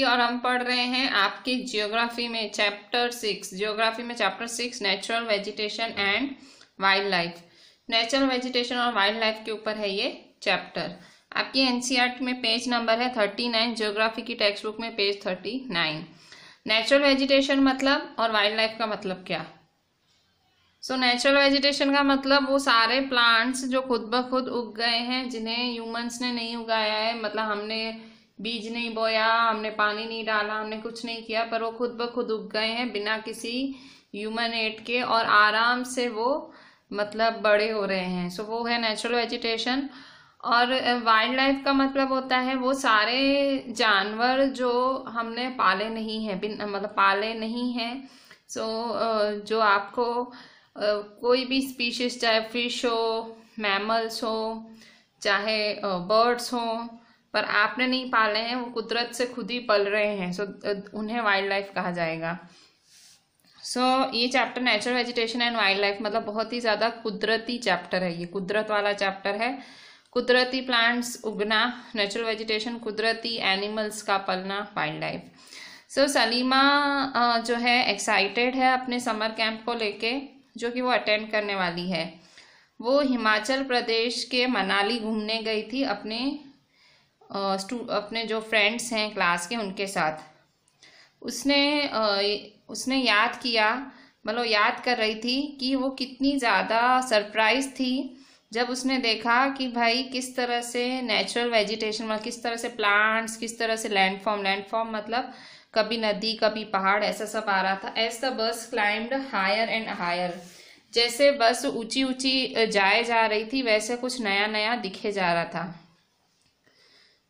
भी और हम पढ़ रहे हैं आपके जियोग्राफी में चैप्टर सिक्स जियोग्राफी में chapter six natural vegetation and wildlife natural vegetation और वाइल्ड लाइफ के ऊपर है ये चैप्टर आपकी एनसीईआरटी e में पेज नंबर है थर्टी नाइन जियोग्राफी की टेक्स्ट बुक में page thirty nine natural vegetation मतलब और वाइल्ड लाइफ का मतलब क्या सो नेचुरल वेजिटेशन का मतलब वो सारे प्लांट्स जो खुद ब खुद उग गए हैं जिन्हें ह्यूमंस ने नहीं उगाया है मतलब हमने बीज नहीं बोया हमने पानी नहीं डाला हमने कुछ नहीं किया पर वो खुद ब खुद उग गए हैं बिना किसी ह्यूमन एड के और आराम से वो मतलब बड़े हो रहे हैं सो वो है नेचुरल वेजिटेशन और वाइल्ड लाइफ का मतलब होता है वो सारे जानवर जो हमने पाले नहीं हैं बिन मतलब पाले नहीं हैं सो जो आपको कोई भी स्पीशीज चाहे फिश हो मैमल्स हो चाहे बर्ड्स हों पर आपने नहीं पाले हैं वो कुदरत से खुद ही पल रहे हैं सो उन्हें वाइल्ड लाइफ कहा जाएगा सो so, ये chapter natural vegetation and wildlife मतलब बहुत ही ज़्यादा कुदरती चैप्टर है ये कुदरत वाला चैप्टर है कुदरती प्लांट्स उगना नेचुरल वेजिटेशन कुदरती एनिमल्स का पलना वाइल्ड लाइफ सो सलीमा जो है एक्साइटेड है अपने समर कैंप को लेके जो कि वो अटेंड करने वाली है वो हिमाचल प्रदेश के मनाली घूमने गई थी अपने स्टू अपने जो फ्रेंड्स हैं क्लास के उनके साथ उसने उसने याद किया मतलब याद कर रही थी कि वो कितनी ज़्यादा सरप्राइज थी जब उसने देखा कि भाई किस तरह से नेचुरल वेजिटेशन मतलब किस तरह से प्लांट्स किस तरह से लैंडफॉर्म लैंडफॉर्म मतलब कभी नदी कभी पहाड़ ऐसा सब आ रहा था as the bus climbed higher and higher जैसे बस ऊंची ऊंची जाए जा रही थी वैसे कुछ नया नया दिखे जा रहा था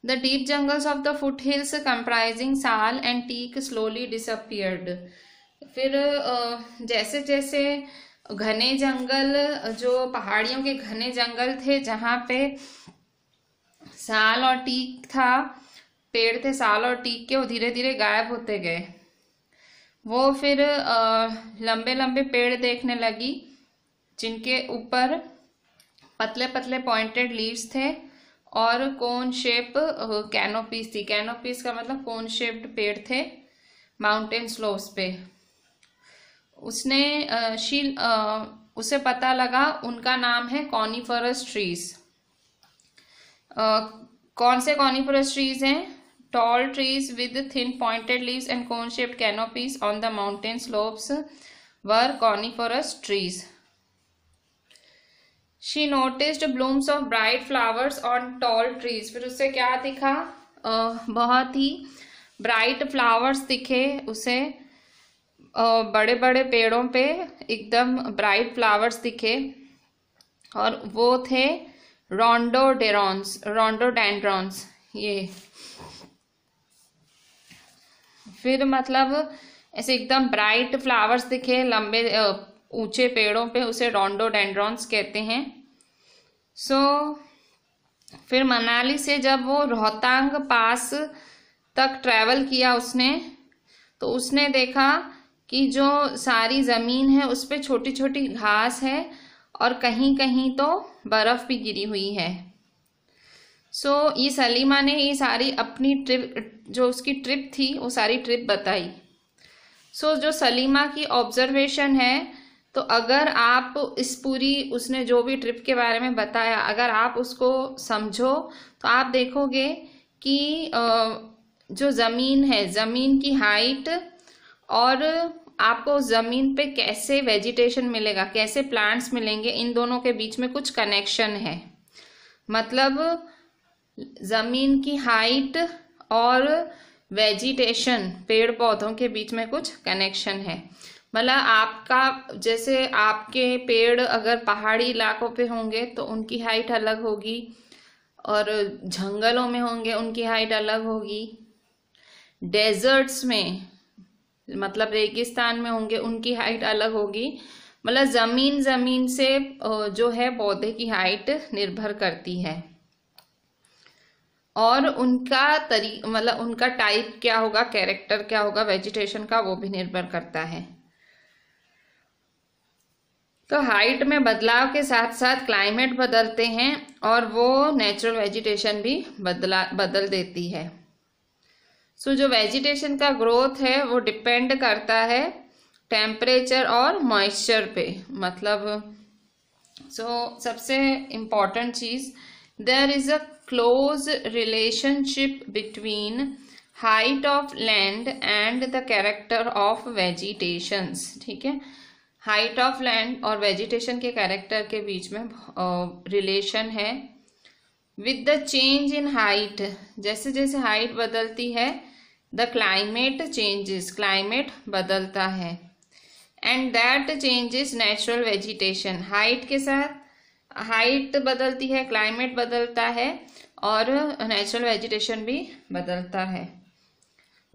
The deep jungles of the foothills comprising साल and teak slowly disappeared. फिर जैसे जैसे घने जंगल जो पहाड़ियों के घने जंगल थे जहाँ पे साल और टीक था पेड़ थे साल और टीक के वो धीरे धीरे गायब होते गए वो फिर लंबे लंबे पेड़ देखने लगी जिनके ऊपर पतले पतले पॉइंटेड लीव्स थे और कोन शेप कैनोपीस थी कैनोपीस का मतलब कोन शेप्ड पेड़ थे माउंटेन स्लोप्स पे उसने शील उसे पता लगा उनका नाम है कॉनीफरस ट्रीज कौन से कॉनीफरस ट्रीज हैं tall trees with thin pointed leaves and cone shaped canopies on the mountain slopes were coniferous trees she noticed blooms of bright flowers on tall trees फिर उसे क्या दिखा uh, बहुत ही ब्राइट फ्लावर्स दिखे उसे uh, बड़े बड़े पेड़ों पे एकदम ब्राइट फ्लावर्स दिखे और वो थे रोंडो डेरॉन्स रोंडो डेंड्रॉन्स ये फिर मतलब ऐसे एकदम ब्राइट फ्लावर्स दिखे लंबे ऊंचे पेड़ों पे उसे रोंडोडेंड्रॉन्स कहते हैं सो so, फिर मनाली से जब वो रोहतांग पास तक ट्रैवल किया उसने तो उसने देखा कि जो सारी ज़मीन है उस पर छोटी छोटी घास है और कहीं कहीं तो बर्फ़ भी गिरी हुई है सो so, ये सलीमा ने ये सारी अपनी ट्रिप जो उसकी ट्रिप थी वो सारी ट्रिप बताई सो so, जो सलीमा की ऑब्जर्वेशन है तो अगर आप इस पूरी उसने जो भी ट्रिप के बारे में बताया अगर आप उसको समझो तो आप देखोगे कि जो ज़मीन है ज़मीन की हाइट और आपको ज़मीन पे कैसे वेजिटेशन मिलेगा कैसे प्लांट्स मिलेंगे इन दोनों के बीच में कुछ कनेक्शन है मतलब ज़मीन की हाइट और वेजिटेशन पेड़ पौधों के बीच में कुछ कनेक्शन है मतलब आपका जैसे आपके पेड़ अगर पहाड़ी इलाकों पे होंगे तो उनकी हाइट अलग होगी और जंगलों में होंगे उनकी हाइट अलग होगी डेजर्ट्स में मतलब रेगिस्तान में होंगे उनकी हाइट अलग होगी मतलब ज़मीन ज़मीन से जो है पौधे की हाइट निर्भर करती है और उनका तरी मतलब उनका टाइप क्या होगा कैरेक्टर क्या होगा वेजिटेशन का वो भी निर्भर करता है तो हाइट में बदलाव के साथ साथ क्लाइमेट बदलते हैं और वो नेचुरल वेजिटेशन भी बदला बदल देती है सो so, जो वेजिटेशन का ग्रोथ है वो डिपेंड करता है टेम्परेचर और मॉइस्चर पे मतलब सो so, सबसे इम्पॉर्टेंट चीज़ there is a close relationship between height of land and the character of vegetations ठीक है हाइट ऑफ लैंड और वेजिटेशन के कैरेक्टर के बीच में रिलेशन है with the change in height जैसे जैसे हाइट बदलती है द क्लाइमेट चेंजेस क्लाइमेट बदलता है and that changes natural vegetation height के साथ हाइट बदलती है क्लाइमेट बदलता है और नेचुरल वेजिटेशन भी बदलता है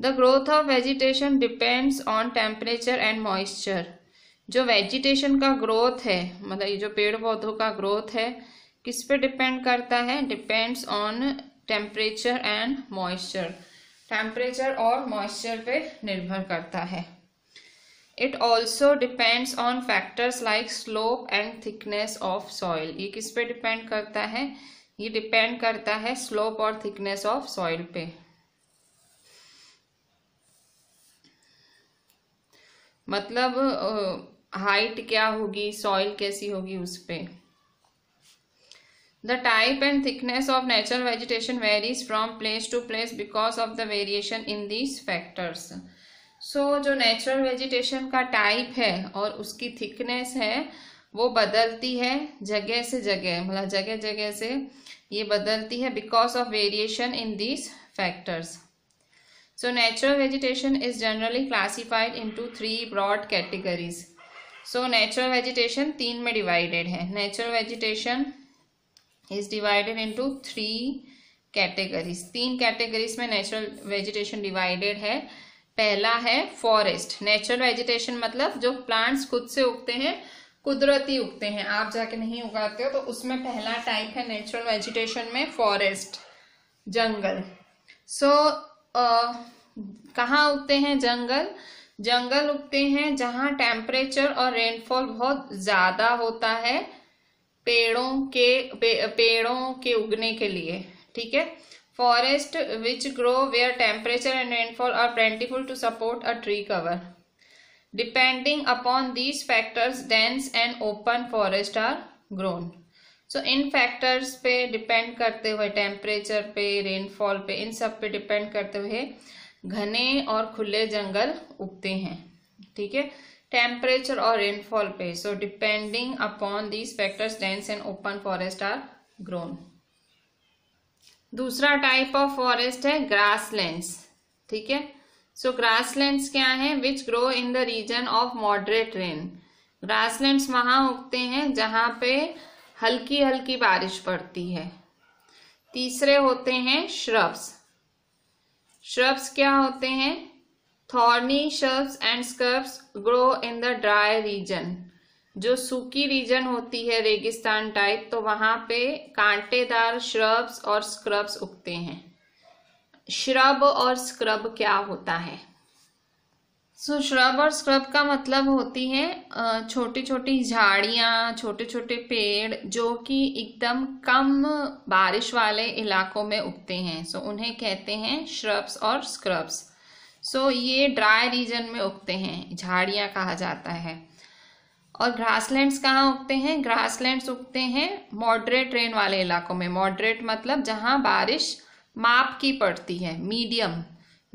the growth of vegetation depends on temperature and moisture जो वेजिटेशन का ग्रोथ है मतलब ये जो पेड़ पौधों का ग्रोथ है किस पे डिपेंड करता है depends on temperature and moisture temperature और मॉइस्चर पे निर्भर करता है it also depends on factors like slope and thickness of soil ये किस पे डिपेंड करता है ये डिपेंड करता है स्लोप और थिकनेस ऑफ सॉइल पे मतलब हाइट क्या होगी सॉइल कैसी होगी उस पर the type and thickness of natural vegetation varies from place to place because of the variation in these factors so जो नेचुरल वेजिटेशन का टाइप है और उसकी थिकनेस है वो बदलती है जगह से जगह मतलब जगह जगह से ये बदलती है because of variation in these factors so natural vegetation is generally classified into three broad categories so natural vegetation तीन में डिवाइडेड है natural vegetation is divided into three categories तीन कैटेगरीज में नेचुरल वेजिटेशन डिवाइडेड है पहला है forest natural vegetation मतलब जो प्लांट्स खुद से उगते हैं कुदरती उगते हैं आप जाके नहीं उगाते हो तो उसमें पहला टाइप है नेचुरल वेजिटेशन में फॉरेस्ट जंगल सो so, uh, कहाँ उगते हैं जंगल जंगल उगते हैं जहाँ टेम्परेचर और रेनफॉल बहुत ज़्यादा होता है पेड़ों के पे, पेड़ों के उगने के लिए ठीक है forest which grow where temperature and rainfall are plentiful to support a tree cover depending upon these factors dense and open forest are grown so इन फैक्टर्स पे डिपेंड करते हुए टेम्परेचर पे रेनफॉल पे इन सब पे डिपेंड करते हुए घने और खुले जंगल उगते हैं ठीक है टेम्परेचर और रेनफॉल पे so depending upon these factors dense and open forest are grown दूसरा टाइप ऑफ फॉरेस्ट है ग्रासलैंड्स ठीक है सो ग्रासलैंड्स क्या है which grow in the region of moderate rain grasslands वहां उगते हैं जहां पे हल्की हल्की बारिश पड़ती है तीसरे होते हैं श्रब्स श्रब्स क्या होते हैं thorny shrubs and scrubs grow in the dry region जो सूखी रीजन होती है रेगिस्तान टाइप तो वहां पे कांटेदार श्रब्स और स्क्रब्स उगते हैं श्रब और स्क्रब क्या होता है सो श्रब और स्क्रब का मतलब होती है छोटी छोटी झाड़ियाँ छोटे छोटे पेड़ जो कि एकदम कम बारिश वाले इलाकों में उगते हैं सो so, उन्हें कहते हैं श्रब्स और स्क्रब्स सो so, ये ड्राई रीजन में उगते हैं झाड़ियाँ कहा जाता है और ग्रासलैंड्स कहाँ उगते हैं ग्रासलैंड्स उगते हैं मॉडरेट रेन वाले इलाकों में मॉडरेट मतलब जहाँ बारिश माप की पड़ती है मीडियम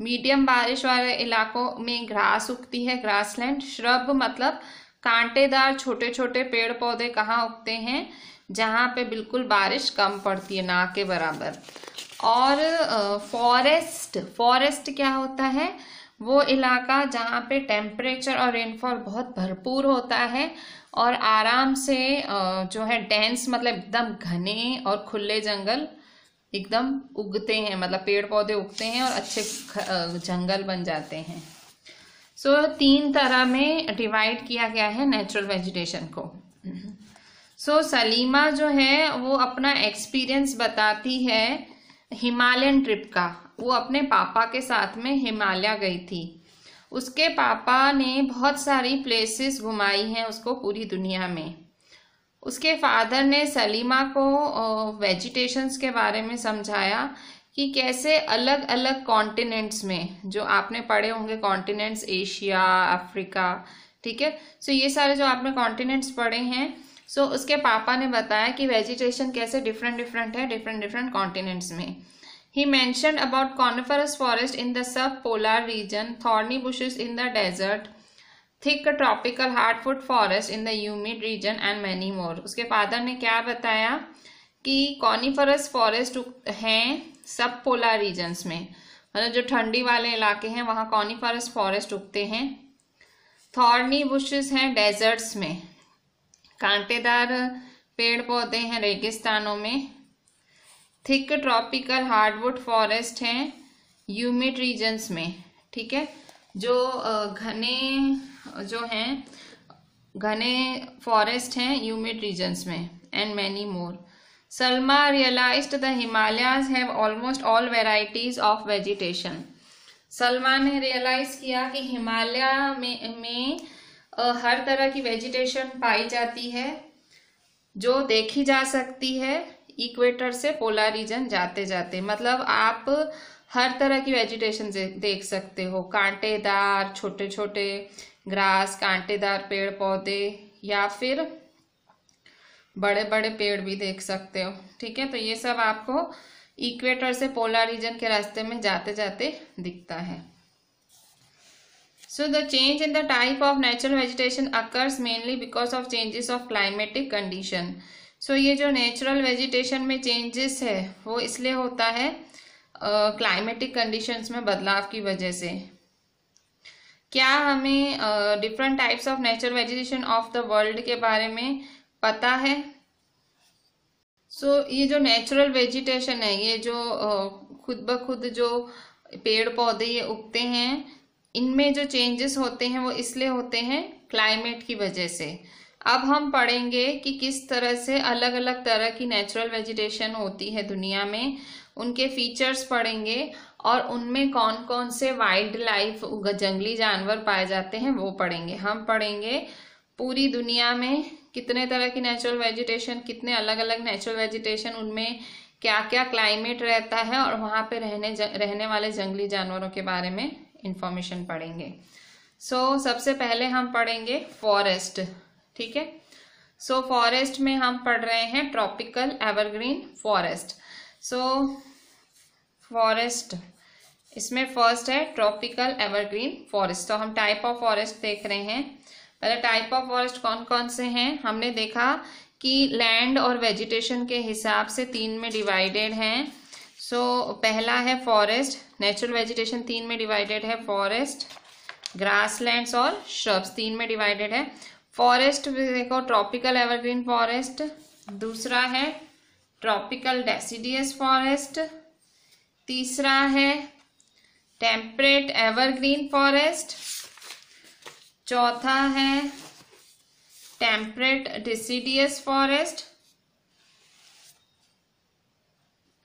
मीडियम बारिश वाले इलाकों में घास उगती है ग्रासलैंड श्रब मतलब कांटेदार छोटे छोटे पेड़ पौधे कहाँ उगते हैं जहाँ पे बिल्कुल बारिश कम पड़ती है ना के बराबर और फॉरेस्ट फॉरेस्ट क्या होता है वो इलाका जहाँ पे टेम्परेचर और रेनफॉल बहुत भरपूर होता है और आराम से जो है डेंस मतलब एकदम घने और खुले जंगल एकदम उगते हैं मतलब पेड़ पौधे उगते हैं और अच्छे जंगल बन जाते हैं सो so, तीन तरह में डिवाइड किया गया है नेचुरल वेजिटेशन को सो so, सलीमा जो है वो अपना एक्सपीरियंस बताती है हिमालयन ट्रिप का वो अपने पापा के साथ में हिमालय गई थी उसके पापा ने बहुत सारी प्लेसेस घुमाई हैं उसको पूरी दुनिया में उसके फादर ने सलीमा को वेजिटेशंस के बारे में समझाया कि कैसे अलग अलग कॉन्टिनेंट्स में जो आपने पढ़े होंगे कॉन्टिनेंट्स एशिया अफ्रीका ठीक है सो ये सारे जो आपने कॉन्टिनेंट्स पढ़े हैं सो उसके पापा ने बताया कि वेजिटेशन कैसे डिफरेंट डिफरेंट है डिफरेंट डिफरेंट कॉन्टिनेंट्स में he mention about coniferous forest in the sub polar region thorny bushes in the desert thick tropical hardwood forest in the humid region and many more उसके father ने क्या बताया कि कॉनीफरस forest हैं सब polar regions में मतलब जो ठंडी वाले इलाके हैं वहाँ कॉनीफरस फॉरेस्ट उगते हैं थॉर्नी बुशेस हैं डेजर्ट्स में कांटेदार पेड़ पौधे हैं रेगिस्तानों में थिक ट्रॉपिकल हार्डवुड फॉरेस्ट हैं ह्यूमिड रीजन्स में ठीक है जो घने जो हैं घने फॉरेस्ट हैं ह्यूमिड रीजन्स में and many more Salma realise the Himalayas have almost all varieties of vegetation Salma ने रियलाइज किया कि हिमालय में में हर तरह की वेजिटेशन पाई जाती है जो देखी जा सकती है इक्वेटर से पोलर रीजन जाते जाते मतलब आप हर तरह की वेजिटेशन देख सकते हो कांटेदार छोटे छोटे ग्रास कांटेदार पेड़ पौधे या फिर बड़े बड़े पेड़ भी देख सकते हो ठीक है तो ये सब आपको इक्वेटर से पोलर रीजन के रास्ते में जाते जाते दिखता है so the change in the type of natural vegetation occurs mainly because of changes of climatic condition so ये जो नेचुरल वेजिटेशन में चेंजेस है वो इसलिए होता है क्लाइमेटिक uh, कंडीशंस में बदलाव की वजह से क्या हमें different types of natural vegetation of the world के बारे में पता है सो so, ये जो नेचुरल वेजिटेशन है ये जो uh, खुद ब खुद जो पेड़ पौधे ये उगते हैं इनमें जो चेंजेस होते हैं वो इसलिए होते हैं क्लाइमेट की वजह से अब हम पढ़ेंगे कि किस तरह से अलग अलग तरह की नेचुरल वेजिटेशन होती है दुनिया में उनके फीचर्स पढ़ेंगे और उनमें कौन कौन से वाइल्ड लाइफ जंगली जानवर पाए जाते हैं वो पढ़ेंगे हम पढ़ेंगे पूरी दुनिया में कितने तरह की नेचुरल वेजिटेशन कितने अलग अलग नेचुरल वेजिटेशन उनमें क्या क्या क्लाइमेट रहता है और वहाँ पे रहने ज, रहने वाले जंगली जानवरों के बारे में इंफॉर्मेशन पढ़ेंगे सो so, सबसे पहले हम पढ़ेंगे फॉरेस्ट ठीक है सो so, फॉरेस्ट में हम पढ़ रहे हैं tropical evergreen forest so forest इसमें फर्स्ट है ट्रॉपिकल एवरग्रीन फॉरेस्ट तो हम टाइप ऑफ फॉरेस्ट देख रहे हैं पहले टाइप ऑफ फॉरेस्ट कौन कौन से हैं हमने देखा कि लैंड और वेजिटेशन के हिसाब से तीन में डिवाइडेड हैं सो so, पहला है फॉरेस्ट नेचुरल वेजिटेशन तीन में डिवाइडेड है फॉरेस्ट ग्रासलैंड्स और श्रब्स तीन में डिवाइडेड है फॉरेस्ट देखो ट्रॉपिकल एवरग्रीन फॉरेस्ट दूसरा है ट्रॉपिकल डेसीडियस फॉरेस्ट तीसरा है टेम्परेट एवरग्रीन फॉरेस्ट चौथा है टेम्परेट डिसीडियस फॉरेस्ट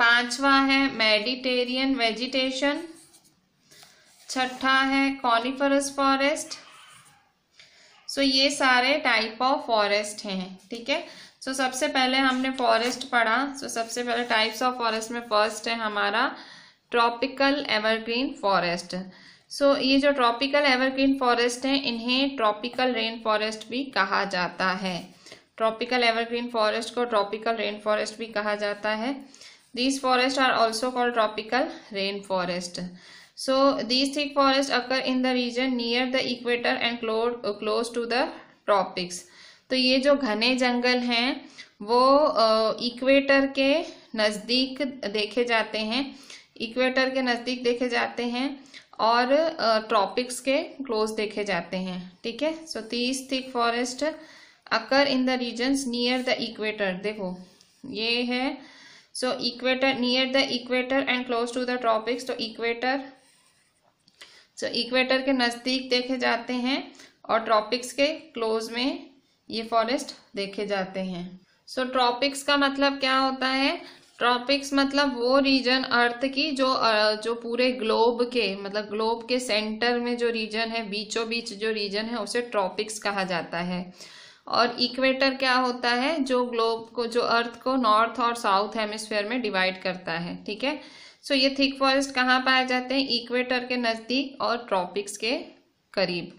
पांचवा है मेडिटेरियन वेजिटेशन छठा है कॉनिफरस फॉरेस्ट सो ये सारे टाइप ऑफ फॉरेस्ट हैं ठीक है सो so, सबसे पहले हमने फॉरेस्ट पढ़ा सो so, सबसे पहले टाइप्स ऑफ फॉरेस्ट में फर्स्ट है हमारा ट्रॉपिकल एवरग्रीन फॉरेस्ट सो ये जो ट्रॉपिकल एवरग्रीन फॉरेस्ट है इन्हें ट्रॉपिकल रेन फॉरेस्ट भी कहा जाता है ट्रॉपिकल एवरग्रीन फॉरेस्ट को ट्रॉपिकल रेन फॉरेस्ट भी कहा जाता है these forest are also also tropical rain forest so these thick forest occur in the region near the equator and close to the tropics तो ये जो घने जंगल हैं वो इक्वेटर के नज़दीक देखे जाते हैं इक्वेटर के नज़दीक देखे जाते हैं और ट्रॉपिक्स के क्लोज देखे जाते हैं ठीक है so these thick forest occur in the regions near the equator देखो ये है so equator near the equator and close to the tropics तो इक्वेटर सो इक्वेटर के नज़दीक देखे जाते हैं और ट्रॉपिक्स के क्लोज में ये फॉरेस्ट देखे जाते हैं सो so, ट्रॉपिक्स का मतलब क्या होता है ट्रॉपिक्स मतलब वो रीजन अर्थ की जो जो पूरे ग्लोब के मतलब ग्लोब के सेंटर में जो रीजन है बीचों बीच जो रीजन है उसे ट्रॉपिक्स कहा जाता है और इक्वेटर क्या होता है जो ग्लोब को जो अर्थ को नॉर्थ और साउथ हेमिस्फेयर में डिवाइड करता है ठीक है सो ये थिक फॉरेस्ट कहाँ पाए जाते हैं इक्वेटर के नज़दीक और ट्रॉपिक्स के करीब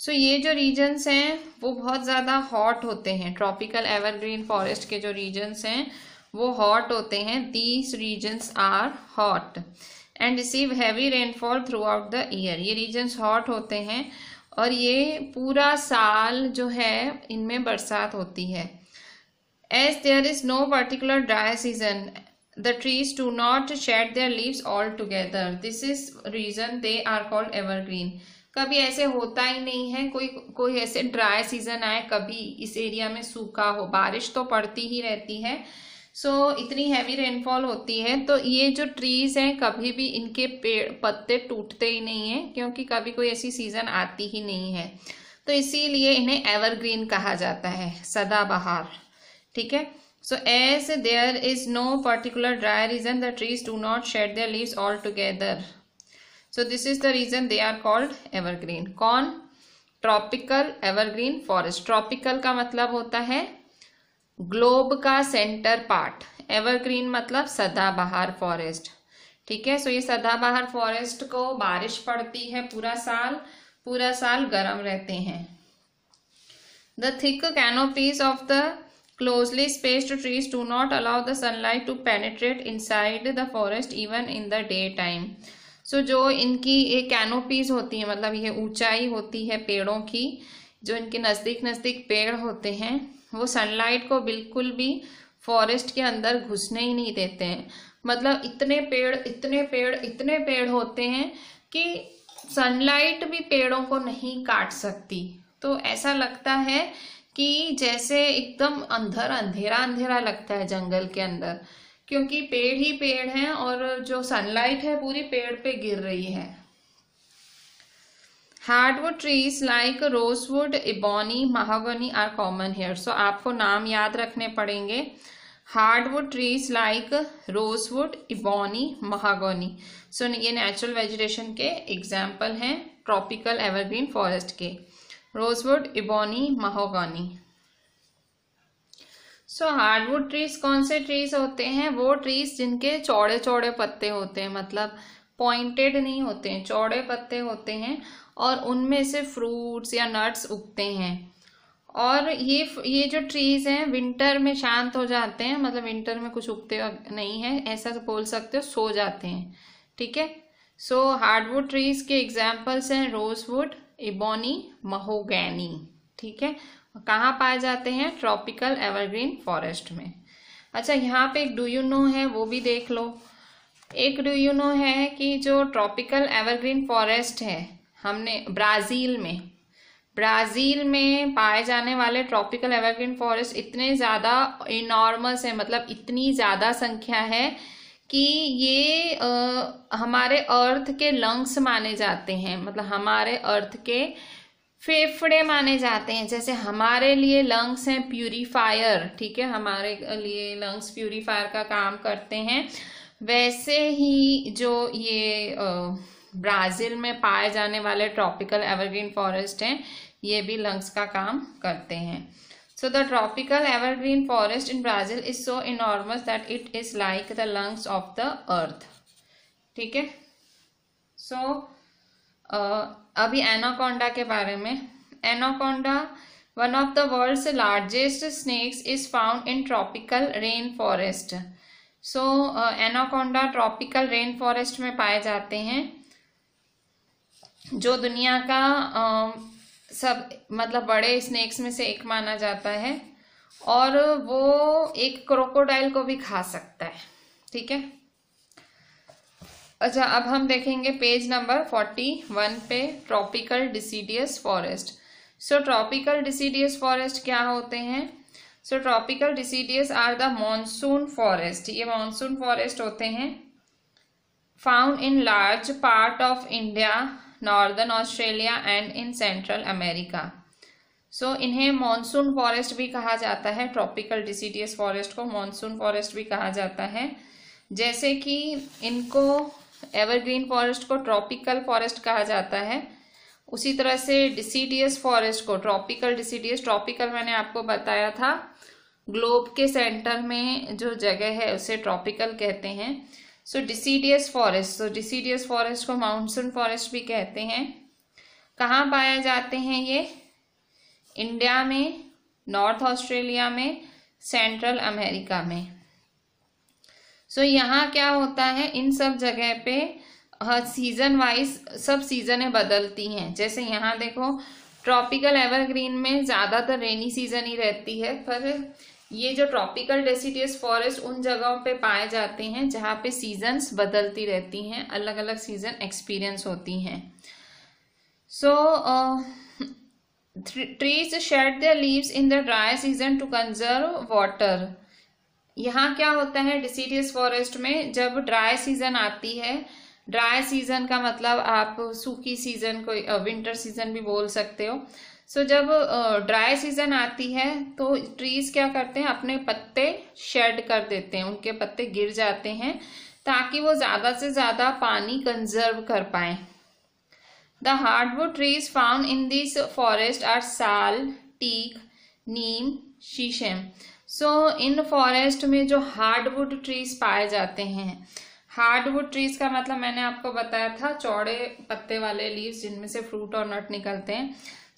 सो so, ये जो रीजन्स हैं वो बहुत ज़्यादा हॉट होते हैं ट्रॉपिकल एवरग्रीन फॉरेस्ट के जो रीजन्स हैं वो हॉट होते हैं these regions are hot and receive heavy rainfall throughout the year ये रीजन्स हॉट होते हैं और ये पूरा साल जो है इनमें बरसात होती है as there is no particular dry season the trees do not shed their leaves all together this is reason they are called evergreen कभी ऐसे होता ही नहीं है कोई कोई ऐसे ड्राई सीजन आए कभी इस एरिया में सूखा हो बारिश तो पड़ती ही रहती है सो so, इतनी हैवी रेनफॉल होती है तो ये जो ट्रीज़ हैं कभी भी इनके पेड़ पत्ते टूटते ही नहीं हैं क्योंकि कभी कोई ऐसी सीज़न आती ही नहीं है तो इसीलिए इन्हें एवरग्रीन कहा जाता है सदाबहार ठीक है so as there is no particular dry reason the trees do not shed their leaves all together so this is the reason they are called evergreen कौन ट्रॉपिकल एवरग्रीन फॉरेस्ट ट्रॉपिकल का मतलब होता है ग्लोब का centre part evergreen मतलब सदाबहार forest ठीक है सो ये सदाबहार फॉरेस्ट को बारिश पड़ती है पूरा साल पूरा साल गर्म रहते हैं the thick canopies of the closely spaced trees do not allow the sunlight to penetrate inside the forest even in the day time so जो इनकी ये कैनोपीज होती है मतलब ये ऊंचाई होती है पेड़ों की जो इनके नज़दीक नज़दीक पेड़ होते हैं वो सनलाइट को बिल्कुल भी फॉरेस्ट के अंदर घुसने ही नहीं देते हैं मतलब इतने पेड़ इतने पेड़ इतने पेड़ होते हैं कि सनलाइट भी पेड़ों को नहीं काट सकती तो ऐसा लगता है कि जैसे एकदम अंधर अंधेरा अंधेरा लगता है जंगल के अंदर क्योंकि पेड़ ही पेड़ है और जो सनलाइट है पूरी पेड़ पे गिर रही है hardwood trees like rosewood ebony mahogany are common here so आपको नाम याद रखने पड़ेंगे hardwood trees like rosewood ebony mahogany so ये नेचुरल वेजिटेशन के एग्जाम्पल हैं ट्रॉपिकल एवरग्रीन फॉरेस्ट के rosewood ebony mahogany so hardwood trees कौन से ट्रीज होते हैं वो ट्रीज जिनके चौड़े चौड़े पत्ते होते हैं मतलब पॉइंटेड नहीं होते हैं चौड़े पत्ते होते हैं और उनमें से फ्रूट्स या नट्स उगते हैं और ये ये जो ट्रीज हैं विंटर में शांत हो जाते हैं मतलब विंटर में कुछ उगते नहीं है ऐसा बोल सकते हो सो जाते हैं ठीक है सो हार्डवुड ट्रीज के एग्जाम्पल्स हैं रोजवुड इबोनी महोगैनी ठीक है कहाँ पाए जाते हैं ट्रॉपिकल एवरग्रीन फॉरेस्ट में अच्छा यहाँ पे एक डू यू नो है वो भी देख लो एक डू यू नो है कि जो ट्रॉपिकल एवरग्रीन फॉरेस्ट है हमने ब्राज़ील में ब्राज़ील में पाए जाने वाले ट्रॉपिकल एवरग्रीन फॉरेस्ट इतने ज़्यादा इनॉर्मस है मतलब इतनी ज़्यादा संख्या है कि ये आ, हमारे अर्थ के लंग्स माने जाते हैं मतलब हमारे अर्थ के फेफड़े माने जाते हैं जैसे हमारे लिए लंग्स हैं प्यूरीफायर ठीक है हमारे लिए लंग्स प्यूरीफायर का काम करते हैं वैसे ही जो ये ब्राज़ील में पाए जाने वाले ट्रॉपिकल एवरग्रीन फॉरेस्ट हैं ये भी लंग्स का काम करते हैं the tropical evergreen forest in Brazil is so in enormous that it is like the lungs of the earth ठीक है so uh, अभी एनाकोंडा के बारे में anaconda one of the world's largest snakes is found in tropical rain forest so anaconda tropical rain forest में पाए जाते हैं जो दुनिया का uh, सब मतलब बड़े स्नेक्स में से एक माना जाता है और वो एक क्रोकोडाइल को भी खा सकता है ठीक है अच्छा अब हम देखेंगे पेज नंबर फोर्टी वन पे tropical deciduous forest so tropical deciduous forest क्या होते हैं so tropical deciduous are the monsoon forest ये मॉनसून फॉरेस्ट होते हैं found in large part of India northern Australia and in central America so इन्हें monsoon forest भी कहा जाता है ट्रॉपिकल डिसीडियस फॉरेस्ट को मॉनसून फॉरेस्ट भी कहा जाता है जैसे कि इनको एवरग्रीन फॉरेस्ट को ट्रॉपिकल फॉरेस्ट कहा जाता है उसी तरह से डिसीडियस फॉरेस्ट को ट्रॉपिकल डिसीडियस ट्रॉपिकल मैंने आपको बताया था ग्लोब के सेंटर में जो जगह है उसे ट्रॉपिकल कहते हैं so deciduous forest so deciduous forest को माउंटसून फॉरेस्ट भी कहते हैं कहाँ पाए जाते हैं ये इंडिया में नॉर्थ ऑस्ट्रेलिया में सेंट्रल अमेरिका में सो so, यहाँ क्या होता है इन सब जगह पे सीजन वाइज सब सीजनें बदलती हैं जैसे यहाँ देखो ट्रॉपिकल एवरग्रीन में ज़्यादातर रेनी सीजन ही रहती है पर ये जो ट्रॉपिकल डेसीडियस फॉरेस्ट उन जगहों पे पाए जाते हैं जहाँ पे सीजन्स बदलती रहती हैं अलग अलग सीजन एक्सपीरियंस होती हैं so trees shed the leaves in the dry season to conserve water यहाँ क्या होता है डिसीडियस फॉरेस्ट में जब ड्राई सीजन आती है ड्राई सीजन का मतलब आप सूखी सीजन को विंटर सीजन भी बोल सकते हो सो so, जब ड्राई सीजन आती है तो ट्रीज क्या करते हैं अपने पत्ते शेड कर देते हैं उनके पत्ते गिर जाते हैं ताकि वो ज़्यादा से ज़्यादा पानी कंजर्व कर पाए the hardwood trees found in this forest are sal teak neem shisham so इन फॉरेस्ट में जो हार्डवुड ट्रीज पाए जाते हैं हार्डवुड ट्रीज का मतलब मैंने आपको बताया था चौड़े पत्ते वाले लीव्स जिनमें से फ्रूट और नट निकलते हैं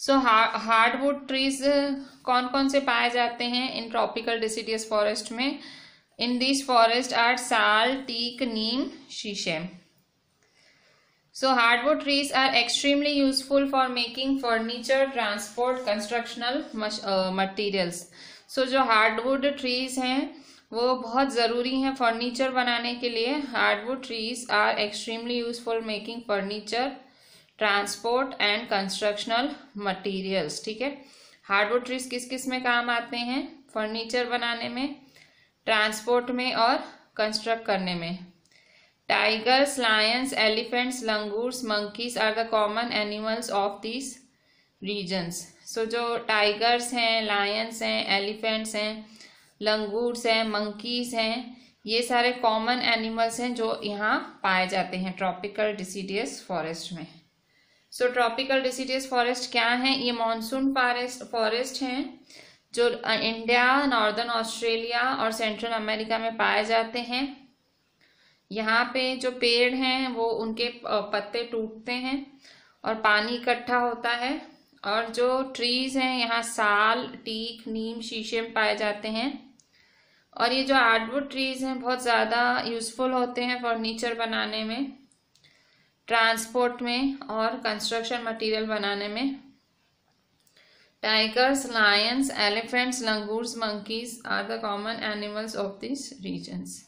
सो हार्डवुड ट्रीज कौन कौन से पाए जाते हैं इन ट्रॉपिकल डिसीडियस फॉरेस्ट में in this forest are sal teak neem shisham so hardwood trees are extremely useful for making furniture transport constructional uh, so so, जो हार्डवुड ट्रीज़ हैं वो बहुत ज़रूरी हैं फर्नीचर बनाने के लिए hardwood trees are extremely useful making furniture transport and constructional materials ठीक है हार्डवुड ट्रीज किस किस में काम आते हैं फर्नीचर बनाने में ट्रांसपोर्ट में और कंस्ट्रक्ट करने में tigers lions elephants langurs monkeys are the common animals of this regions so जो टाइगर्स हैं लायंस हैं एलिफेंट्स हैं लंगूर्स हैं मंकीज हैं ये सारे कॉमन एनिमल्स हैं जो यहाँ पाए जाते हैं ट्रॉपिकल डिसीडियस फॉरेस्ट में सो ट्रॉपिकल डिसीडियस फॉरेस्ट क्या है ये मानसून फॉरेस्ट फॉरेस्ट हैं जो इंडिया नॉर्दर्न ऑस्ट्रेलिया और सेंट्रल अमेरिका में पाए जाते हैं यहाँ पे जो पेड़ हैं वो उनके पत्ते टूटते हैं और पानी इकट्ठा होता है और जो ट्रीज हैं यहाँ साल टीक नीम शीशे में पाए जाते हैं और ये जो आर्टवुड ट्रीज हैं बहुत ज़्यादा यूज़फुल होते हैं फर्नीचर बनाने में ट्रांसपोर्ट में और कंस्ट्रक्शन मटेरियल बनाने में tigers lions elephants langurs monkeys are the common animals of this regions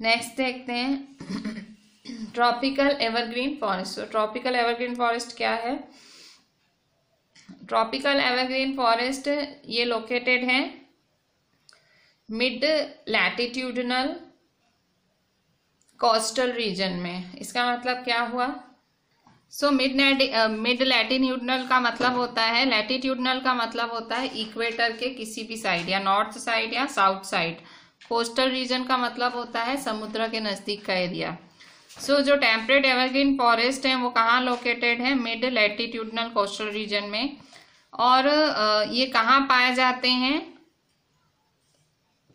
next देखते हैं tropical evergreen forest tropical evergreen forest क्या है ट्रॉपिकल एवरग्रीन फॉरेस्ट ये लोकेटेड है मिड लैटिट्यूडनल कोस्टल रीजन में इसका मतलब क्या हुआ सो मिड मिड लैटिट्यूडनल का मतलब होता है लैटिट्यूडनल का मतलब होता है इक्वेटर के किसी भी साइड या नॉर्थ साइड या साउथ साइड कोस्टल रीजन का मतलब होता है समुद्र के नज़दीक का एरिया सो so, जो टेम्परेट एवरग्रीन फॉरेस्ट हैं वो कहाँ लोकेटेड है मिड लैटिट्यूडनल कोस्टल रीजन में और ये कहाँ पाए जाते हैं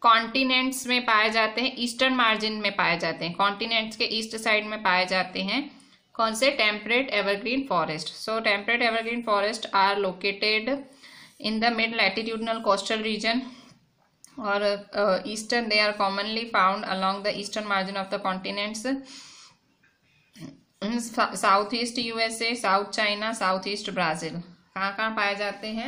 कॉन्टिनेंट्स में पाए जाते हैं ईस्टर्न मार्जिन में पाए जाते हैं कॉन्टिनेंट्स के ईस्ट साइड में पाए जाते हैं कौन से temperate evergreen forest so temperate evergreen forest are located in the mid latitudinal coastal region और eastern they are commonly found along the eastern margin of the continents hmm, south east USA south China south east Brazil कहाँ कहाँ पाए जाते हैं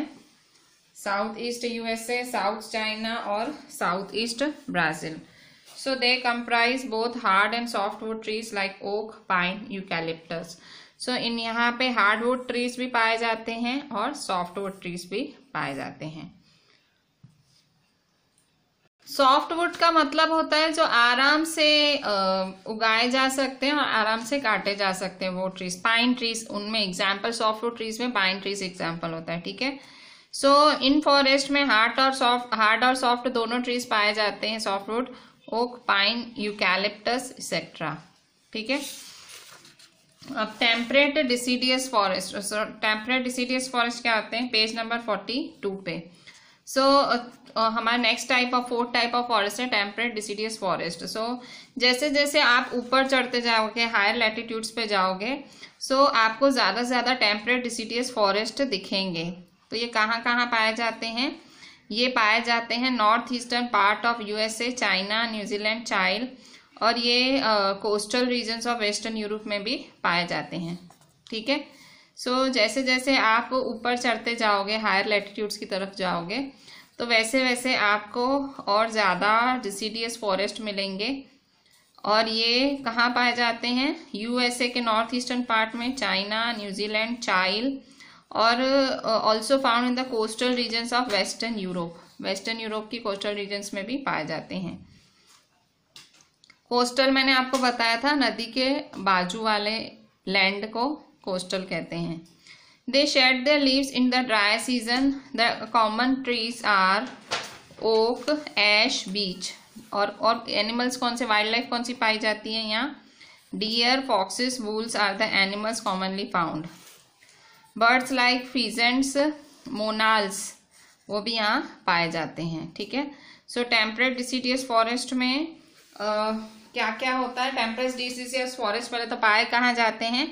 south east USA south China और south east Brazil so they comprise both hard and soft wood trees like oak pine eucalyptus so इन यहाँ पे hard wood trees भी पाए जाते हैं और सॉफ्ट वुड ट्रीज भी पाए जाते हैं सॉफ्टवुड का मतलब होता है जो आराम से उगाए जा सकते हैं और आराम से काटे जा सकते हैं वो ट्रीज पाइन ट्रीज उनमें एग्जाम्पल सॉफ्टवुड ट्रीज में पाइन ट्रीज एग्जाम्पल होता है ठीक है सो इन फॉरेस्ट में हार्ड और सॉफ्ट हार्ड और सॉफ्ट दोनों ट्रीज पाए जाते हैं softwood oak pine eucalyptus etcetera ठीक है अब temperate deciduous forest temperate deciduous forest क्या होते हैं पेज नंबर फोर्टी टू पे so uh, uh, हमारा next type of fourth type of forest है टेम्परेट डिसीडियस फॉरेस्ट सो जैसे जैसे आप ऊपर चढ़ते जाओगे हायर लैटिट्यूड्स पे जाओगे सो so, आपको ज़्यादा से ज़्यादा टेम्परेट डिसीडियस फॉरेस्ट दिखेंगे तो ये कहाँ कहाँ पाए जाते हैं ये पाए जाते हैं north eastern part of USA China New Zealand चाइल और ये coastal regions of western Europe में भी पाए जाते हैं ठीक है सो so, जैसे जैसे आप ऊपर चढ़ते जाओगे हायर लेटीट्यूड्स की तरफ जाओगे तो वैसे वैसे आपको और ज़्यादा डिसीडियस फॉरेस्ट मिलेंगे और ये कहाँ पाए जाते हैं यूएसए के नॉर्थ ईस्टर्न पार्ट में चाइना न्यूजीलैंड चाइल और also found in the coastal regions of western Europe western Europe की कोस्टल रीजन्स में भी पाए जाते हैं कोस्टल मैंने आपको बताया था नदी के बाजू वाले लैंड को कोस्टल कहते हैं they shed the leaves in the dry season the common trees are oak ash beech और और एनिमल्स कौन से वाइल्ड लाइफ कौन सी पाई जाती है यहाँ deer foxes wolves are the animals commonly found birds like pheasants monals वो भी यहाँ पाए जाते हैं ठीक है सो टेम्परेट डिसीडियस फॉरेस्ट में आ, क्या क्या होता है टेम्परेट डिसीडियस फॉरेस्ट पहले तो पाए कहाँ जाते हैं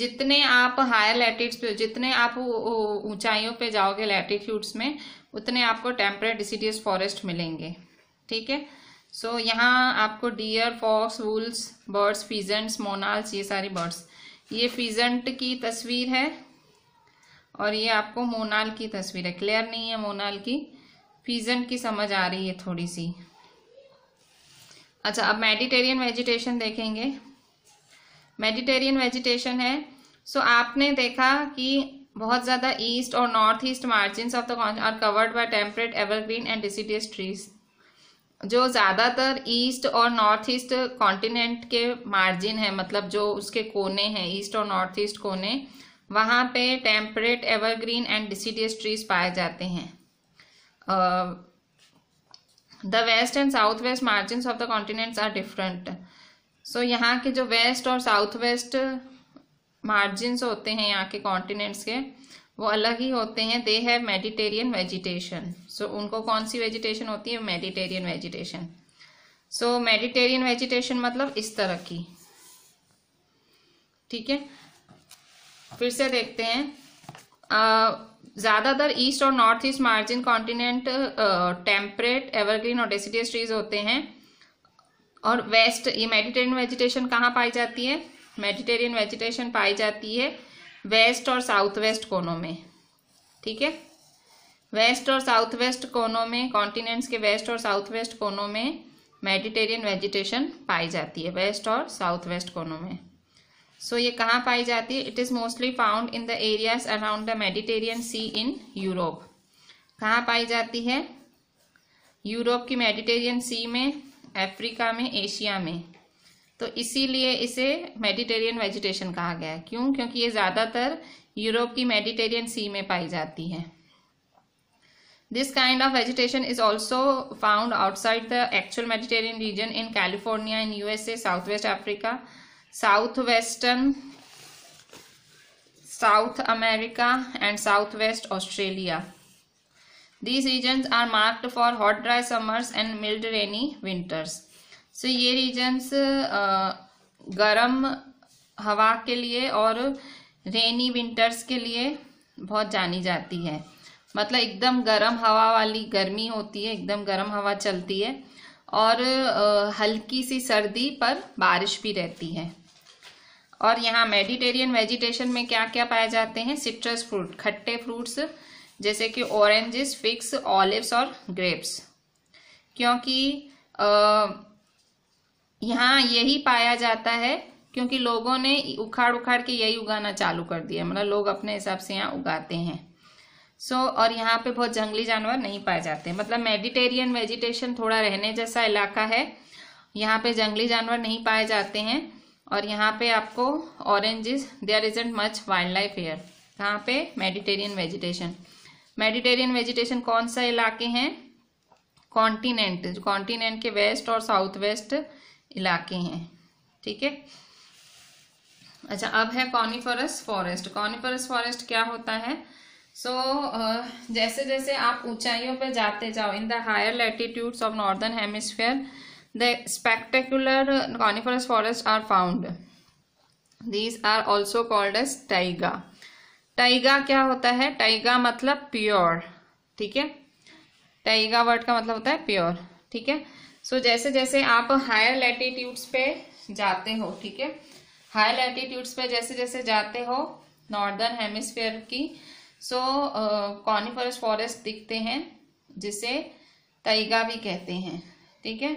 जितने आप हायर लैटिट्स पे जितने आप ऊंचाइयों पे जाओगे लैटिट्यूड्स में उतने आपको टेम्परेट डिसीडियस फॉरेस्ट मिलेंगे ठीक है सो so, यहाँ आपको deer fox wolves birds pheasants monals ये सारी बर्ड्स ये फीजेंट की तस्वीर है और ये आपको मोनाल की तस्वीर है क्लियर नहीं है मोनाल की फीजेंट की समझ आ रही है थोड़ी सी अच्छा अब मेडिटेरियन वेजिटेशन देखेंगे मेडिटेरियन वेजिटेशन है सो so, आपने देखा कि बहुत ज़्यादा ईस्ट और north east margin of the are covered by temperate evergreen and deciduous trees जो ज़्यादातर ईस्ट और नॉर्थ ईस्ट कॉन्टिनेंट के मार्जिन है मतलब जो उसके कोने हैं ईस्ट और नॉर्थ ईस्ट कोने वहाँ पे temperate evergreen and deciduous trees पाए जाते हैं the west and south west margin of the continents are different so so, यहाँ के जो वेस्ट और साउथ वेस्ट मार्जिन होते हैं यहाँ के कॉन्टिनेंट्स के वो अलग ही होते हैं they have Mediterranean vegetation so उनको कौन सी वेजिटेशन होती है Mediterranean vegetation so Mediterranean vegetation मतलब इस तरह की ठीक है फिर से देखते हैं ज़्यादातर ईस्ट और north east margin continent temperate evergreen और डेसिडियस ट्रीज होते हैं और वेस्ट ये मेडिटेरियन वेजिटेशन कहाँ पाई जाती है मेडिटेरियन वेजिटेशन पाई जाती है वेस्ट और साउथ वेस्ट कोनों में ठीक है वेस्ट और साउथ वेस्ट कोनों में कॉन्टिनेंट्स के वेस्ट और साउथ वेस्ट कोनों में मेडिटेरियन वेजिटेशन पाई जाती है वेस्ट और साउथ वेस्ट कोनों में सो so, ये कहाँ पाई जाती है it is mostly found in the areas around the Mediterranean sea in Europe कहाँ पाई जाती है यूरोप की मेडिटेरियन सी में अफ्रीका में एशिया में तो इसीलिए इसे मेडिटेरियन वेजिटेशन कहा गया है क्यों क्योंकि ये ज़्यादातर यूरोप की मेडिटेरियन सी में पाई जाती है this kind of vegetation is also found outside the actual Mediterranean region in California in USA south west Africa south western South America and south west Australia these regions are marked for hot dry summers and mild rainy winters so ये regions uh, गर्म हवा के लिए और रेनी winters के लिए बहुत जानी जाती है मतलब एकदम गर्म हवा वाली गर्मी होती है एकदम गर्म हवा चलती है और uh, हल्की सी सर्दी पर बारिश भी रहती है और यहाँ मेडिटेरियन वेजिटेशन में क्या क्या पाए जाते हैं सिट्रस फ्रूट खट्टे फ्रूट्स जैसे कि ऑरेंजेस फिक्स ऑलिव्स और ग्रेप्स क्योंकि यहाँ यही पाया जाता है क्योंकि लोगों ने उखाड़ उखाड़ के यही उगाना चालू कर दिया मतलब लोग अपने हिसाब से यहाँ उगाते हैं सो so, और यहाँ पे बहुत जंगली जानवर नहीं पाए जाते मतलब मेडिटेरियन वेजिटेशन थोड़ा रहने जैसा इलाका है यहाँ पे जंगली जानवर नहीं पाए जाते हैं और यहाँ पे आपको oranges there isn't much wildlife here कहाँ पे मेडिटेरियन वेजिटेशन मेडिटेरियन वेजिटेशन कौन सा इलाके हैं कॉन्टिनेंट कॉन्टिनेंट के वेस्ट और साउथ वेस्ट इलाके हैं ठीक है अच्छा अब है कॉनिफरस फॉरेस्ट कॉनिफरस फॉरेस्ट क्या होता है सो so, uh, जैसे जैसे आप ऊंचाइयों पर जाते जाओ in the higher latitudes of northern hemisphere the spectacular coniferous forest are found these are also called as taiga taiga क्या होता है टाइगा मतलब प्योर ठीक है टाइगा वर्ड का मतलब होता है प्योर ठीक है सो जैसे जैसे आप हायर लैटिट्यूड्स पे जाते हो ठीक है हायर लैटिट्यूड्स पे जैसे जैसे जाते हो नॉर्दर्न हेमिस्फेयर की सो कॉनिफरस फॉरेस्ट दिखते हैं जिसे टाइगा भी कहते हैं ठीक है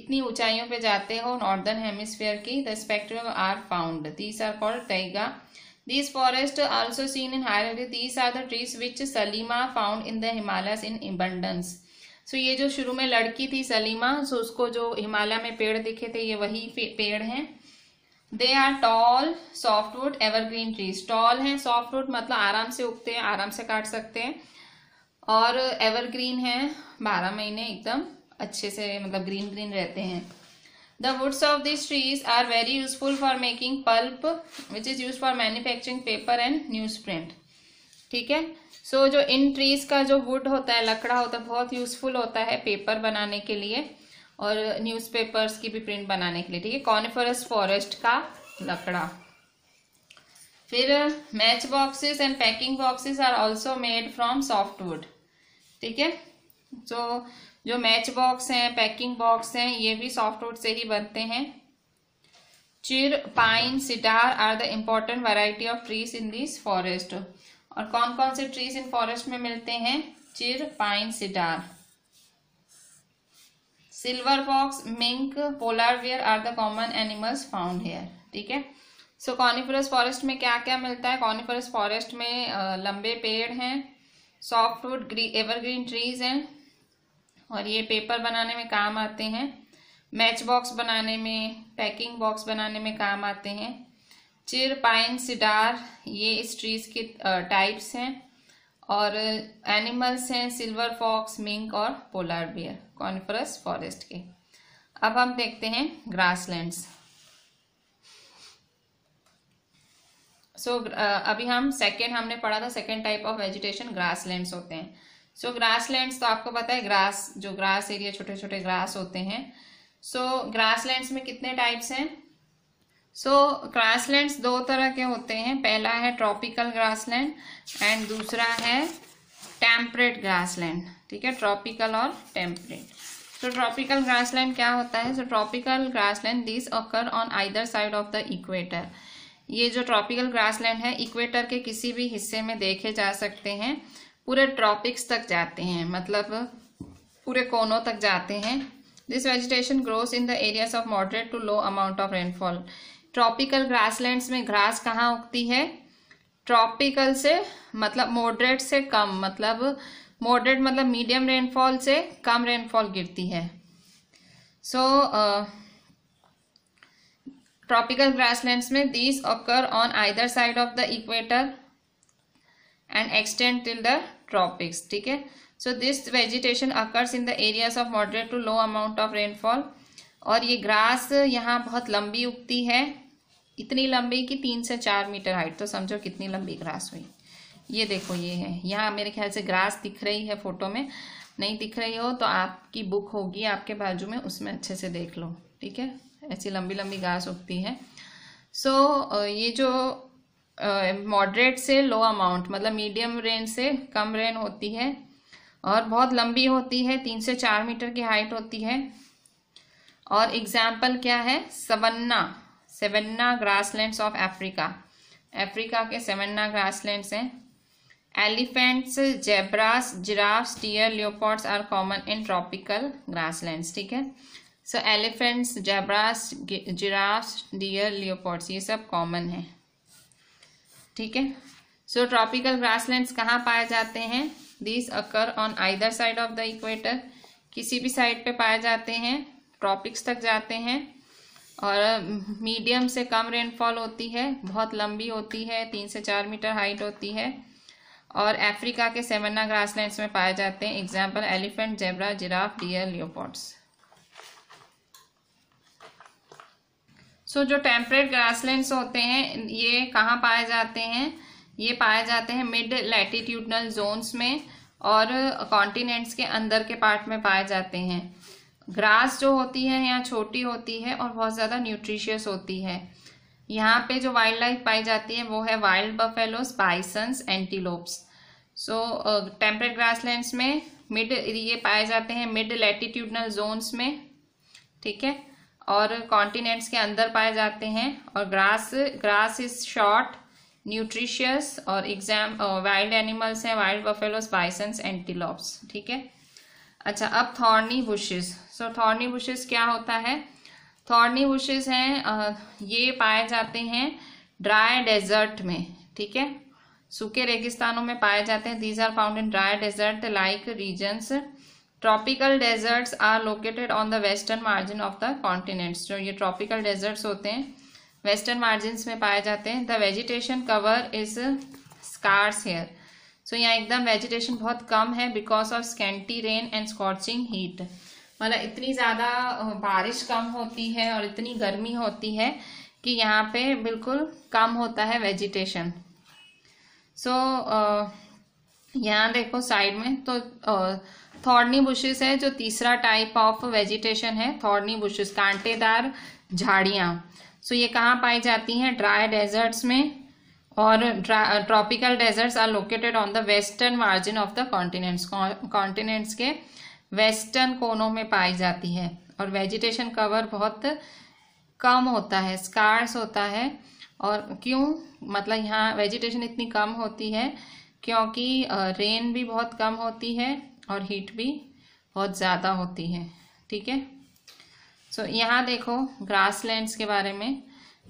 इतनी ऊंचाइयों पे जाते हो नॉर्दर्न हेमिस्फेयर की the spectrum are found these are called taiga These forests are also seen in higher These are the trees which Salima found in the Himalayas in abundance. So so, ये जो शुरू में लड़की थी सलीमा सो so उसको जो हिमालय में पेड़ दिखे थे ये वही पेड़ हैं they are tall softwood evergreen trees tall हैं सॉफ्टवुड मतलब आराम से उगते हैं आराम से काट सकते हैं और एवरग्रीन है बारह महीने एकदम अच्छे से मतलब ग्रीन ग्रीन रहते हैं The woods of these trees are very useful for making pulp which is used for manufacturing paper and newsprint. ठीक है सो so, जो इन ट्रीज का जो वुड होता है लकड़ा होता है बहुत यूजफुल होता है पेपर बनाने के लिए और न्यूज़पेपर्स की भी प्रिंट बनाने के लिए ठीक है कॉनिफरस फॉरेस्ट का लकड़ा फिर match boxes and packing boxes are also made from softwood ठीक है सो जो मैच बॉक्स हैं पैकिंग बॉक्स हैं ये भी सॉफ्टवुड से ही बनते हैं chir pine cedar are the important variety of trees in this forest और कौन कौन से ट्रीज इन फॉरेस्ट में मिलते हैं chir pine cedar silver fox mink polar bear are the common animals found here ठीक है सो कॉनिफरस फॉरेस्ट में क्या क्या मिलता है कॉनिफरस फॉरेस्ट में लंबे पेड़ हैं सॉफ्टवुड एवरग्रीन ट्रीज हैं और ये पेपर बनाने में काम आते हैं मैच बॉक्स बनाने में पैकिंग बॉक्स बनाने में काम आते हैं चिर पाइन सिडार ये इस ट्रीज के टाइप्स हैं और एनिमल्स हैं सिल्वर फॉक्स मिंक और पोलर बियर कॉन्फ्रस फॉरेस्ट के अब हम देखते हैं ग्रासलैंड्स सो so, अभी हम सेकेंड हमने पढ़ा था second type of vegetation grasslands होते हैं सो ग्रास लैंड तो आपको पता है ग्रास जो ग्रास एरिया छोटे छोटे ग्रास होते हैं सो ग्रास लैंड में कितने टाइप्स हैं सो ग्रास लैंड दो तरह के होते हैं पहला है ट्रॉपिकल ग्रास लैंड एंड दूसरा है टेम्परेट ग्रास लैंड ठीक है ट्रॉपिकल और temperate so tropical grassland क्या होता है so tropical grassland this occur on either side of the equator ये जो ट्रॉपिकल ग्रासलैंड है इक्वेटर के किसी भी हिस्से में देखे जा सकते हैं पूरे ट्रॉपिक्स तक जाते हैं मतलब पूरे कोनों तक जाते हैं this vegetation grows in the areas of moderate to low amount of rainfall tropical grasslands में घास कहाँ उगती है ट्रॉपिकल से मतलब मॉडरेट से कम मतलब मॉडरेट मतलब मीडियम रेनफॉल से कम रेनफॉल गिरती है सो ट्रॉपिकल ग्रासलैंड्स में these occur on either side of the equator and extend till the tropics ठीक है so this vegetation occurs in the areas of moderate to low amount of rainfall और ये grass यहाँ बहुत लंबी उगती है इतनी लंबी कि तीन से चार मीटर हाइट तो समझो कितनी लंबी ग्रास हुई ये देखो ये है यहाँ मेरे ख्याल से ग्रास दिख रही है फोटो में नहीं दिख रही हो तो आपकी बुक होगी आपके बाजू में उसमें अच्छे से देख लो ठीक है ऐसी लंबी लंबी घास उगती है सो so, ये जो मॉडरेट uh, से लो अमाउंट मतलब मीडियम रेन से कम रेन होती है और बहुत लंबी होती है तीन से चार मीटर की हाइट होती है और एग्जाम्पल क्या है savanna savanna grasslands of Africa Africa के सेवन्ना ग्रासलैंड्स हैं elephants zebras giraffes deer leopards are common in tropical grasslands ठीक है so elephants zebras giraffes deer leopards ये सब कॉमन है ठीक है सो ट्रॉपिकल ग्रासलैंड्स कहाँ पाए जाते हैं this occur on either side of the equator किसी भी साइड पे पाए जाते हैं ट्रॉपिक्स तक जाते हैं और मीडियम से कम रेनफॉल होती है बहुत लंबी होती है तीन से चार मीटर हाइट होती है और अफ्रीका के ग्रास ग्रासलैंड्स में पाए जाते हैं example elephant zebra giraffe deer leopards so so, जो टेम्परेट ग्रासलैंड्स होते हैं ये कहाँ पाए जाते हैं ये पाए जाते हैं मिड लैटिट्यूडनल जोन्स में और कॉन्टिनेंट्स के अंदर के पार्ट में पाए जाते हैं ग्रास जो होती है यहाँ छोटी होती है और बहुत ज़्यादा न्यूट्रिशियस होती है यहाँ पे जो वाइल्ड लाइफ पाई जाती है वो है wild buffaloes bisons antelopes so temperate grasslands में मिड ये पाए जाते हैं मिड लैटिट्यूडनल जोन्स में ठीक है और कॉन्टिनेंट्स के अंदर पाए जाते हैं और grass grass is short nutritious और एग्जाम वाइल्ड एनिमल्स हैं वाइल्ड बफेलोस बाइसन्स एंटीलॉप्स ठीक है अच्छा अब thorny bushes so thorny bushes क्या होता है थॉर्नी बुशेस हैं uh, ये पाए जाते हैं ड्राई डेजर्ट में ठीक है सूखे रेगिस्तानों में पाए जाते हैं these are found in dry desert like regions tropical deserts are located on the western margin of the continents जो ये ट्रॉपिकल डेजर्ट्स होते हैं वेस्टर्न मार्जिन्स में पाए जाते हैं the vegetation cover is scarce here so यहाँ एकदम वेजिटेशन बहुत कम है because of scanty rain and scorching heat मतलब इतनी ज़्यादा बारिश कम होती है और इतनी गर्मी होती है कि यहाँ पे बिल्कुल कम होता है वेजिटेशन सो so, uh, यहाँ देखो साइड में तो uh, थॉर्नी बुशेस है जो तीसरा टाइप ऑफ वेजिटेशन है थॉर्नी बुशेस कांटेदार झाड़ियाँ सो ये कहाँ पाई जाती हैं ड्राई डेजर्ट्स में और tropical deserts are located on the western margin of the continents continents के वेस्टर्न कोनों में पाई जाती है और वेजिटेशन कवर बहुत कम होता है स्कार्स होता है और क्यों मतलब यहाँ वेजिटेशन इतनी कम होती है क्योंकि रेन भी बहुत कम होती है और हीट भी बहुत ज़्यादा होती है ठीक है सो यहाँ देखो ग्रासलैंड्स के बारे में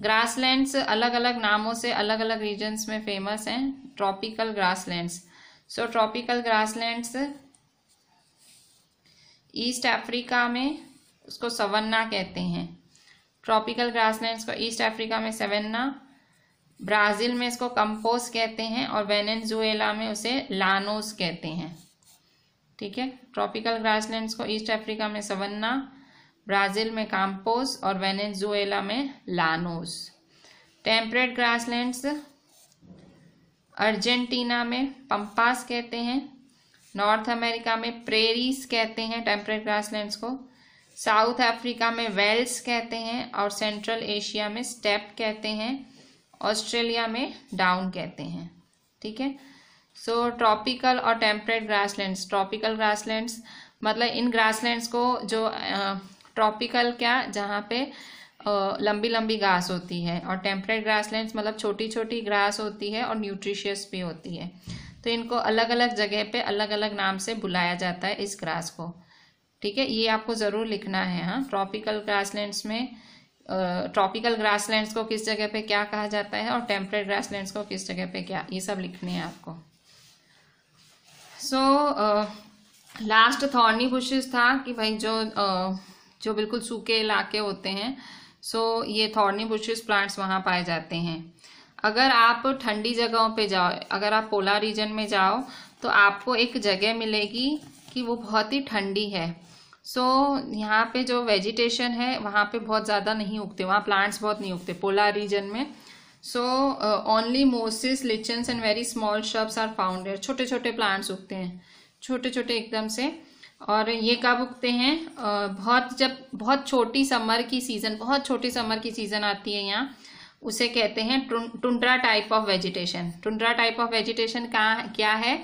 ग्रासलैंड्स अलग अलग नामों से अलग अलग रीजन्स में फेमस हैं tropical grasslands so tropical grasslands east Africa में उसको सवन्ना कहते हैं ट्रॉपिकल ग्रासलैंड्स को ईस्ट अफ्रीका में सवन्ना ब्राज़ील में इसको कंपोस कहते हैं और वेनेजुएला में उसे लानोस कहते हैं ठीक है ट्रॉपिकल ग्रासलैंड्स को ईस्ट अफ्रीका में सवन्ना ब्राज़ील में काम्पोस और वेनेजुएला में लानोस टेम्परेट ग्रासलैंड्स अर्जेंटीना में पंपास कहते हैं नॉर्थ अमेरिका में प्रेरीस कहते हैं टेम्परेट ग्रासलैंड्स को साउथ अफ्रीका में वेल्स कहते हैं और सेंट्रल एशिया में स्टेप कहते हैं ऑस्ट्रेलिया में डाउन कहते हैं ठीक है सो ट्रॉपिकल और टेम्परेट ग्रासलैंड्स ट्रॉपिकल ग्रासलैंड्स मतलब इन ग्रासलैंड्स को जो ट्रॉपिकल क्या जहाँ पे लंबी लंबी घास होती है और टेम्परेट ग्रासलैंड्स मतलब छोटी छोटी घास होती है और न्यूट्रिशियस भी होती है तो इनको अलग अलग जगह पे अलग अलग नाम से बुलाया जाता है इस ग्रास को ठीक है ये आपको ज़रूर लिखना है हाँ ट्रॉपिकल ग्रासलैंड्स में ट्रॉपिकल ग्रासलैंड्स को किस जगह पे क्या कहा जाता है और टेम्परेट ग्रासलैंड्स को किस जगह पे क्या ये सब लिखने हैं आपको सो लास्ट थॉर्नी बुशेस था कि भाई जो uh, जो बिल्कुल सूखे इलाके होते हैं सो so, ये थॉर्नी बुशेस प्लांट्स वहाँ पाए जाते हैं अगर आप ठंडी जगहों पे जाओ अगर आप पोला रीजन में जाओ तो आपको एक जगह मिलेगी कि वो बहुत ही ठंडी है सो so, यहाँ पे जो वेजिटेशन है वहाँ पे बहुत ज़्यादा नहीं उगते वहाँ प्लांट्स बहुत नहीं उगते पोला रीजन में so only mosses lichens and very small shrubs are founded छोटे छोटे प्लांट्स उगते हैं छोटे छोटे एकदम से और ये कब उगते हैं बहुत जब बहुत छोटी समर की सीज़न बहुत छोटी समर की सीज़न आती है यहाँ उसे कहते हैं tundra type of vegetation tundra type of vegetation कहाँ क्या है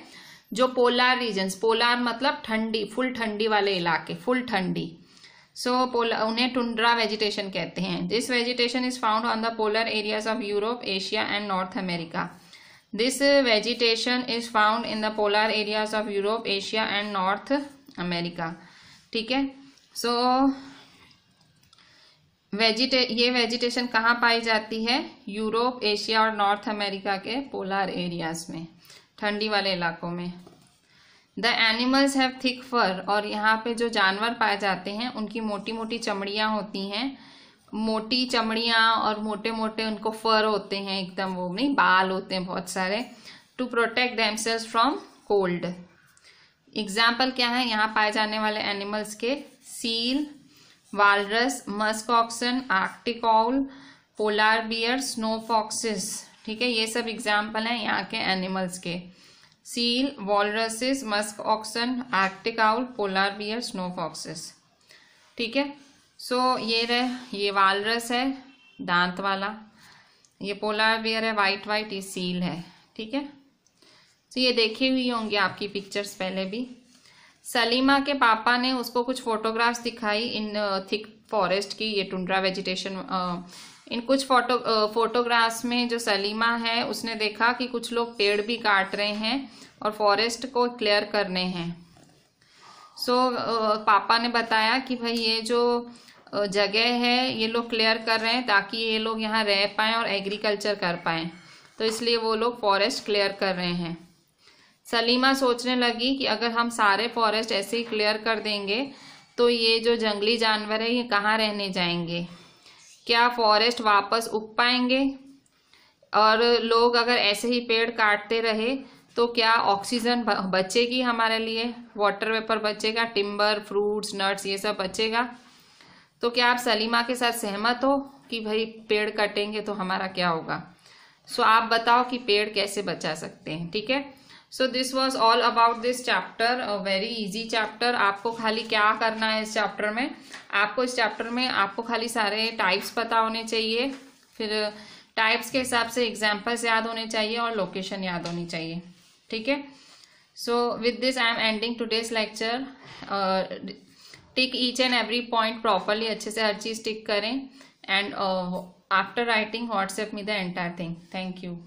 जो पोलार रीजन्स पोलार मतलब ठंडी फुल ठंडी वाले इलाके फुल ठंडी सो पोला उन्हें टुंड्रा वेजिटेशन कहते हैं this vegetation is found on the polar areas of Europe Asia and North America this vegetation is found in the polar areas of Europe Asia and North America ठीक है सो वेजिटे ये vegetation कहाँ पाई जाती है Europe Asia और North America के polar areas में ठंडी वाले इलाकों में the animals have thick fur और यहाँ पे जो जानवर पाए जाते हैं उनकी मोटी मोटी चमड़ियाँ होती हैं मोटी चमड़ियाँ और मोटे मोटे उनको फर होते हैं एकदम वो नहीं बाल होते हैं बहुत सारे to protect themselves from cold example क्या है यहाँ पाए जाने वाले एनिमल्स के seal walrus musk oxen Arctic owl polar bear snow foxes ठीक है ये सब एग्जाम्पल हैं यहाँ के एनिमल्स के seal walruses, musk oxen Arctic owl polar bear snow foxes. ठीक है सो so, ये रहे ये वालरस है दांत वाला ये पोलार बियर है वाइट वाइट ये सील है ठीक है तो ये देखे हुई होंगे आपकी पिक्चर्स पहले भी सलीमा के पापा ने उसको कुछ फोटोग्राफ्स दिखाई इन थिक uh, फॉरेस्ट की ये टुंड्रा वेजिटेशन इन कुछ फोटो फोटोग्राफ्स में जो सलीमा है उसने देखा कि कुछ लोग पेड़ भी काट रहे हैं और फॉरेस्ट को क्लियर करने हैं सो so, पापा ने बताया कि भाई ये जो जगह है ये लोग क्लियर कर रहे हैं ताकि ये लोग यहाँ रह पाएँ और एग्रीकल्चर कर पाएँ तो इसलिए वो लोग फॉरेस्ट क्लियर कर रहे हैं सलीमा सोचने लगी कि अगर हम सारे फॉरेस्ट ऐसे ही क्लियर कर देंगे तो ये जो जंगली जानवर है ये कहाँ रहने जाएंगे क्या फॉरेस्ट वापस उग पाएंगे और लोग अगर ऐसे ही पेड़ काटते रहे तो क्या ऑक्सीजन बचेगी हमारे लिए वाटर वेपर बचेगा टिम्बर फ्रूट्स नट्स ये सब बचेगा तो क्या आप सलीमा के साथ सहमत हो कि भाई पेड़ कटेंगे तो हमारा क्या होगा सो आप बताओ कि पेड़ कैसे बचा सकते हैं ठीक है so this was all about this chapter very easy chapter आपको खाली क्या करना है इस चैप्टर में आपको इस चैप्टर में आपको खाली सारे टाइप्स पता होने चाहिए फिर टाइप्स के हिसाब से एग्जाम्पल्स याद होने चाहिए और लोकेशन याद होनी चाहिए ठीक है so with this I am ending today's lecture tick each and every point properly अच्छे से हर चीज़ टिक करें and after writing WhatsApp me the entire thing thank you